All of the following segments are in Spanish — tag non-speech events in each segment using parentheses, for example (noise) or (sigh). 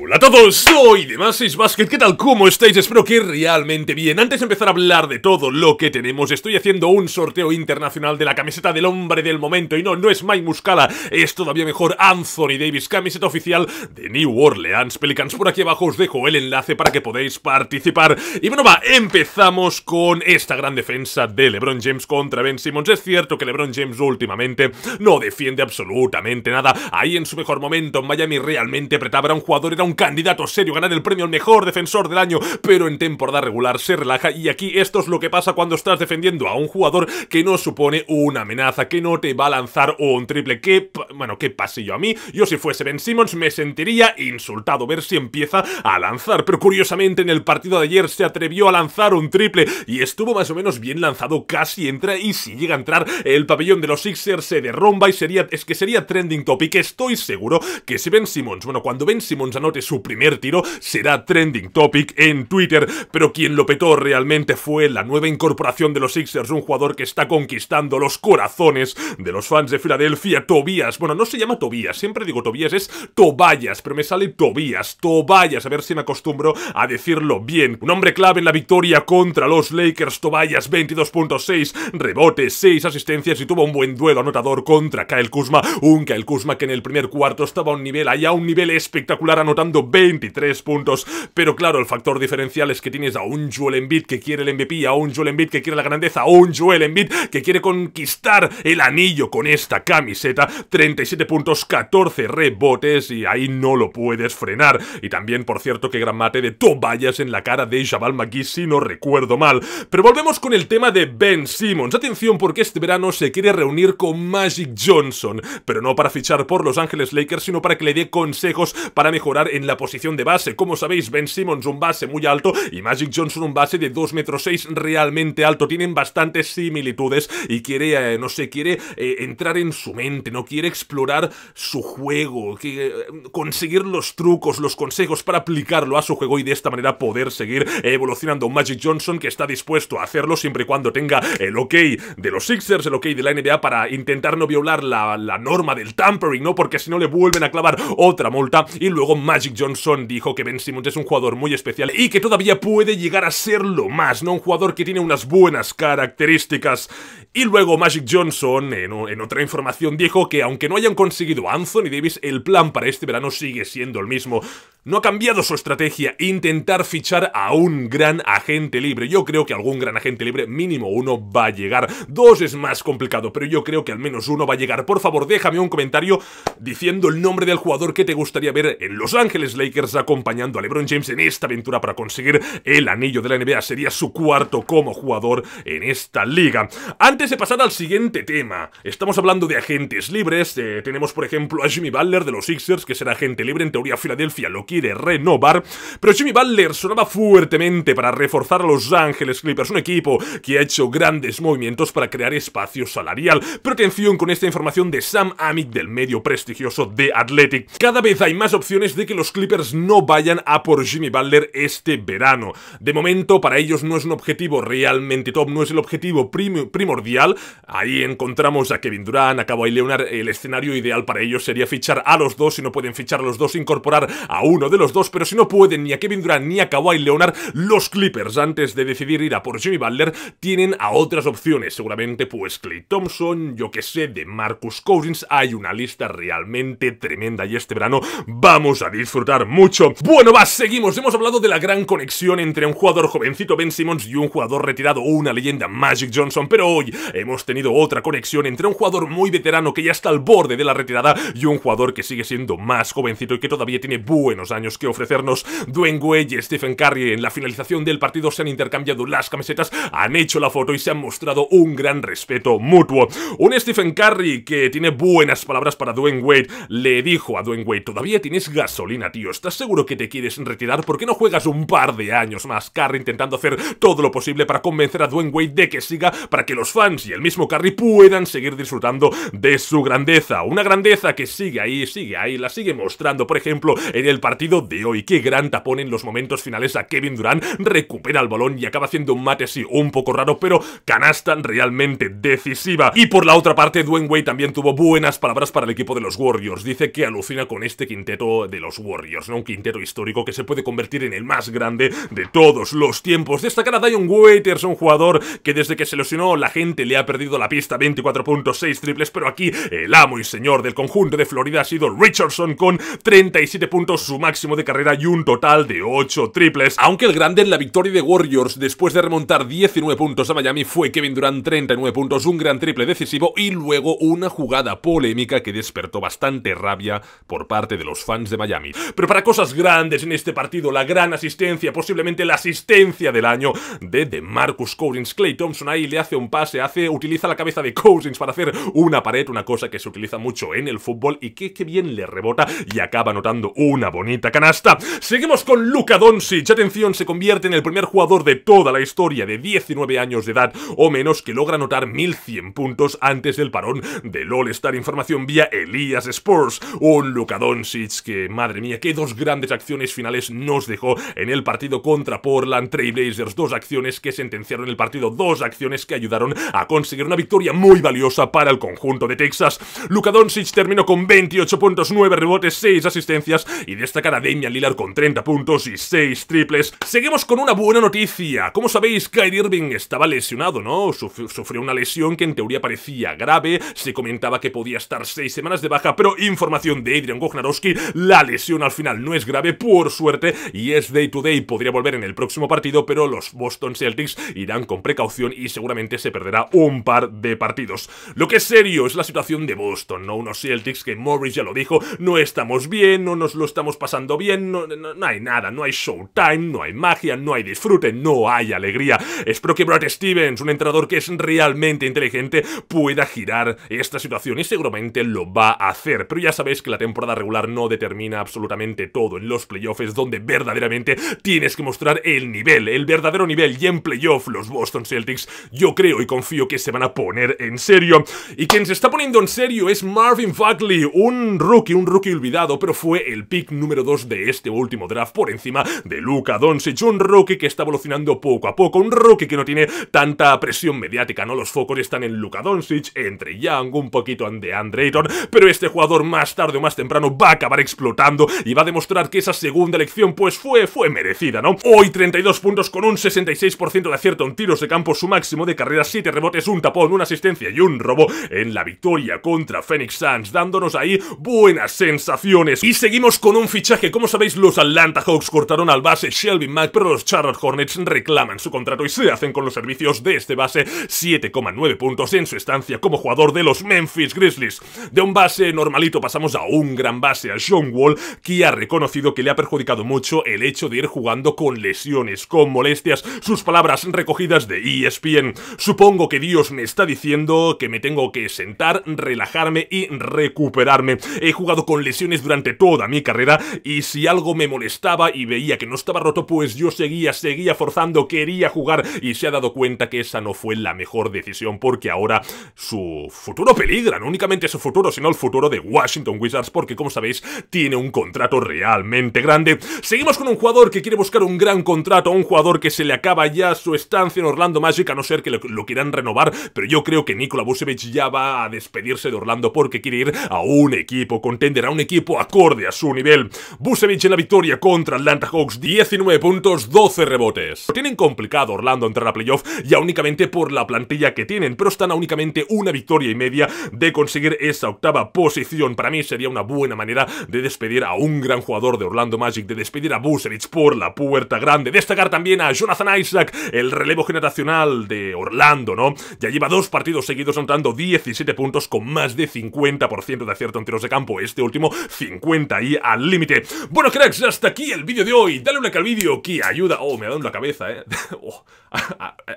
Hola a todos, soy de Basket, ¿qué tal? ¿Cómo estáis? Espero que realmente bien. Antes de empezar a hablar de todo lo que tenemos, estoy haciendo un sorteo internacional de la camiseta del hombre del momento. Y no, no es Mike Muscala, es todavía mejor Anthony Davis, camiseta oficial de New Orleans Pelicans. Por aquí abajo os dejo el enlace para que podáis participar. Y bueno, va, empezamos con esta gran defensa de LeBron James contra Ben Simmons. Es cierto que LeBron James últimamente no defiende absolutamente nada. Ahí en su mejor momento en Miami realmente apretaba a un jugador era un candidato serio ganar el premio al mejor defensor del año, pero en temporada regular se relaja y aquí esto es lo que pasa cuando estás defendiendo a un jugador que no supone una amenaza, que no te va a lanzar un triple, que, bueno, qué pasillo a mí, yo si fuese Ben Simmons me sentiría insultado ver si empieza a lanzar, pero curiosamente en el partido de ayer se atrevió a lanzar un triple y estuvo más o menos bien lanzado, casi entra y si llega a entrar el pabellón de los Sixers se derrumba y sería, es que sería trending topic, estoy seguro que si Ben Simmons, bueno, cuando Ben Simmons anote su primer tiro, será trending topic en Twitter, pero quien lo petó realmente fue la nueva incorporación de los Sixers, un jugador que está conquistando los corazones de los fans de Filadelfia, Tobías. Bueno, no se llama Tobías, siempre digo Tobias es Tobayas, pero me sale Tobías, Tobayas, a ver si me acostumbro a decirlo bien. Un hombre clave en la victoria contra los Lakers, Tobayas, 22.6, rebote, 6 asistencias y tuvo un buen duelo anotador contra Kyle Kuzma, un Kyle Kuzma que en el primer cuarto estaba a un nivel, allá un nivel espectacular anotando 23 puntos. Pero claro, el factor diferencial es que tienes a un Joel Embiid que quiere el MVP, a un Joel Embiid que quiere la grandeza, a un Joel Embiid que quiere conquistar el anillo con esta camiseta. 37 puntos, 14 rebotes y ahí no lo puedes frenar. Y también, por cierto, que gran mate de Tobayas en la cara de Jabal McGee, si no recuerdo mal. Pero volvemos con el tema de Ben Simmons. Atención, porque este verano se quiere reunir con Magic Johnson, pero no para fichar por Los Ángeles Lakers, sino para que le dé consejos para mejorar en la posición de base. Como sabéis, Ben Simmons un base muy alto y Magic Johnson un base de 2 metros 6 realmente alto. Tienen bastantes similitudes y quiere, eh, no sé, quiere eh, entrar en su mente, no quiere explorar su juego, que, eh, conseguir los trucos, los consejos para aplicarlo a su juego y de esta manera poder seguir evolucionando. Magic Johnson que está dispuesto a hacerlo siempre y cuando tenga el ok de los Sixers, el ok de la NBA para intentar no violar la, la norma del tampering, ¿no? Porque si no le vuelven a clavar otra multa y luego Magic Johnson dijo que Ben Simmons es un jugador muy especial y que todavía puede llegar a ser lo más, ¿no? Un jugador que tiene unas buenas características. Y luego Magic Johnson, en, otra información, dijo que aunque no hayan conseguido Anthony Davis, el plan para este verano sigue siendo el mismo. No ha cambiado su estrategia, intentar fichar a un gran agente libre. Yo creo que algún gran agente libre, mínimo uno, va a llegar. Dos es más complicado, pero yo creo que al menos uno va a llegar. Por favor, déjame un comentario diciendo el nombre del jugador que te gustaría ver en los Ángeles Lakers acompañando a LeBron James en esta aventura para conseguir el anillo de la NBA. Sería su cuarto como jugador en esta liga. Antes de pasar al siguiente tema, estamos hablando de agentes libres. Eh, tenemos, por ejemplo, a Jimmy Butler de los Sixers, que será agente libre. En teoría, Filadelfia lo quiere renovar. Pero Jimmy Butler sonaba fuertemente para reforzar a Los Ángeles Clippers, un equipo que ha hecho grandes movimientos para crear espacio salarial. Pero atención con esta información de Sam Amick del medio prestigioso The Athletic. Cada vez hay más opciones de que los Clippers no vayan a por Jimmy Butler este verano. De momento, para ellos no es un objetivo realmente top, no es el objetivo primordial. Ahí encontramos a Kevin Durant, a Kawhi Leonard. El escenario ideal para ellos sería fichar a los dos. Si no pueden fichar a los dos, incorporar a uno de los dos. Pero si no pueden ni a Kevin Durant ni a Kawhi Leonard, los Clippers, antes de decidir ir a por Jimmy Butler, tienen a otras opciones. Seguramente, pues Clay Thompson, yo que sé, de Marcus Cousins. Hay una lista realmente tremenda y este verano vamos a disfrutar mucho. Bueno, va, seguimos. Hemos hablado de la gran conexión entre un jugador jovencito Ben Simmons y un jugador retirado o una leyenda Magic Johnson, pero hoy hemos tenido otra conexión entre un jugador muy veterano que ya está al borde de la retirada y un jugador que sigue siendo más jovencito y que todavía tiene buenos años que ofrecernos. Dwayne Wade y Stephen Curry en la finalización del partido se han intercambiado las camisetas, han hecho la foto y se han mostrado un gran respeto mutuo. Un Stephen Curry que tiene buenas palabras para Dwayne Wade le dijo a Dwayne Wade, todavía tienes gas solina, tío. ¿Estás seguro que te quieres retirar? ¿Por qué no juegas un par de años más, Carrie, intentando hacer todo lo posible para convencer a Dwayne Wade de que siga para que los fans y el mismo Carrie puedan seguir disfrutando de su grandeza? Una grandeza que sigue ahí, sigue ahí, la sigue mostrando, por ejemplo, en el partido de hoy. Qué gran tapón en los momentos finales a Kevin Durant, recupera el balón y acaba haciendo un mate, así un poco raro, pero canasta realmente decisiva. Y por la otra parte, Dwayne Wade también tuvo buenas palabras para el equipo de los Warriors. Dice que alucina con este quinteto de los los Warriors, Un quintero histórico que se puede convertir en el más grande de todos los tiempos. Destacar a Dion Waiters, un jugador que desde que se lesionó la gente le ha perdido la pista, 24.6 triples, pero aquí el amo y señor del conjunto de Florida ha sido Richardson con 37 puntos, su máximo de carrera y un total de 8 triples. Aunque el grande en la victoria de Warriors después de remontar 19 puntos a Miami fue Kevin Durant, 39 puntos, un gran triple decisivo y luego una jugada polémica que despertó bastante rabia por parte de los fans de Miami pero para cosas grandes en este partido, la gran asistencia, posiblemente la asistencia del año de, Marcus Cousins. Clay Thompson ahí le hace un pase, hace, utiliza la cabeza de Cousins para hacer una pared, una cosa que se utiliza mucho en el fútbol y que, qué bien le rebota y acaba anotando una bonita canasta. Seguimos con Luka Doncic. Atención, se convierte en el primer jugador de toda la historia de 19 años de edad o menos que logra anotar 1100 puntos antes del parón del All-Star. Información vía Elías Sports. Un Luka Doncic que más Madre mía, qué dos grandes acciones finales nos dejó en el partido contra Portland Blazers, Dos acciones que sentenciaron el partido, dos acciones que ayudaron a conseguir una victoria muy valiosa para el conjunto de Texas. Luka Doncic terminó con 28 puntos, 9 rebotes, 6 asistencias y destacada Damian Lillard con 30 puntos y 6 triples. Seguimos con una buena noticia. Como sabéis, Kyrie Irving estaba lesionado, ¿no? sufrió una lesión que en teoría parecía grave. Se comentaba que podía estar 6 semanas de baja, pero información de Adrian Wojnarowski, la lesión lesión al final no es grave, por suerte, y es day to day, podría volver en el próximo partido, pero los Boston Celtics irán con precaución y seguramente se perderá un par de partidos. Lo que es serio es la situación de Boston, ¿no? Unos Celtics que Morris ya lo dijo, no estamos bien, no nos lo estamos pasando bien, no, no hay nada, no hay showtime, no hay magia, no hay disfrute, no hay alegría. Espero que Brad Stevens, un entrenador que es realmente inteligente, pueda girar esta situación y seguramente lo va a hacer. Pero ya sabéis que la temporada regular no determina absolutamente todo en los playoffs donde verdaderamente tienes que mostrar el nivel, el verdadero nivel y en playoff los Boston Celtics yo creo y confío que se van a poner en serio y quien se está poniendo en serio es Marvin Bagley, un rookie, un rookie olvidado pero fue el pick número 2 de este último draft por encima de Luka Doncic, un rookie que está evolucionando poco a poco, un rookie que no tiene tanta presión mediática, ¿no? Los focos están en Luka Doncic, entre Young, un poquito de Andre pero este jugador más tarde o más temprano va a acabar explotando y va a demostrar que esa segunda elección pues fue, fue merecida, ¿no? Hoy 32 puntos con un 66% de acierto en tiros de campo, su máximo de carrera, 7 rebotes, un tapón, una asistencia y un robo en la victoria contra Phoenix Suns, dándonos ahí buenas sensaciones. Y seguimos con un fichaje, como sabéis los Atlanta Hawks cortaron al base Shelby Mack, pero los Charlotte Hornets reclaman su contrato y se hacen con los servicios de este base, 7,9 puntos en su estancia como jugador de los Memphis Grizzlies. De un base normalito pasamos a un gran base, a John Wall, ...que ha reconocido que le ha perjudicado mucho el hecho de ir jugando con lesiones, con molestias, sus palabras recogidas de ESPN. Supongo que Dios me está diciendo que me tengo que sentar, relajarme y recuperarme. He jugado con lesiones durante toda mi carrera y si algo me molestaba y veía que no estaba roto, pues yo seguía, seguía forzando, quería jugar y se ha dado cuenta que esa no fue la mejor decisión porque ahora su futuro peligra, no únicamente su futuro, sino el futuro de Washington Wizards porque como sabéis tiene un un contrato realmente grande. Seguimos con un jugador que quiere buscar un gran contrato, un jugador que se le acaba ya su estancia en Orlando Magic, a no ser que lo, quieran renovar, pero yo creo que Nikola Vucevic ya va a despedirse de Orlando porque quiere ir a un equipo contender, a un equipo acorde a su nivel. Vucevic en la victoria contra Atlanta Hawks, 19 puntos, 12 rebotes. tienen complicado Orlando entrar a playoff ya únicamente por la plantilla que tienen, pero están a únicamente una victoria y media de conseguir esa octava posición. Para mí sería una buena manera de despedir a un gran jugador de Orlando Magic, de despedir a Buserich por la puerta grande, destacar también a Jonathan Isaac, el relevo generacional de Orlando, ¿no? Ya lleva dos partidos seguidos anotando 17 puntos con más de 50% de acierto en tiros de campo, este último 50 y al límite. Bueno, cracks, hasta aquí el vídeo de hoy. Dale un like al vídeo que ayuda. Oh, me ha dado en la cabeza, ¿eh? (laughs) Oh,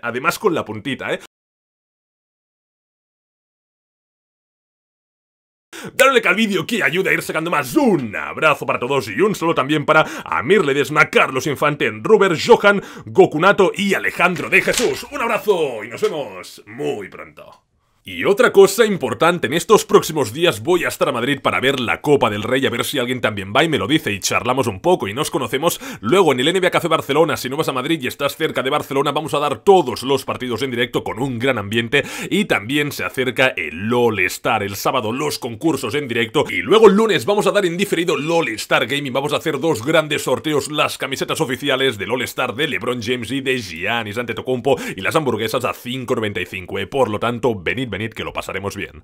además con la puntita, ¿eh? Dale al vídeo que ayuda a ir sacando más. Un abrazo para todos y un solo también para Amir Ledesma, Carlos Infante, Robert, Johan, Gokunato y Alejandro de Jesús. Un abrazo y nos vemos muy pronto. Y otra cosa importante, en estos próximos días voy a estar a Madrid para ver la Copa del Rey, a ver si alguien también va y me lo dice y charlamos un poco y nos conocemos. Luego en el NBA Café Barcelona, si no vas a Madrid y estás cerca de Barcelona, vamos a dar todos los partidos en directo con un gran ambiente y también se acerca el LOL Star, el sábado los concursos en directo y luego el lunes vamos a dar en diferido LOL Star Gaming, vamos a hacer dos grandes sorteos, las camisetas oficiales del All Star de LeBron James y de Giannis Antetokounmpo y las hamburguesas a 5.95, eh. por lo tanto venid, venid que lo pasaremos bien.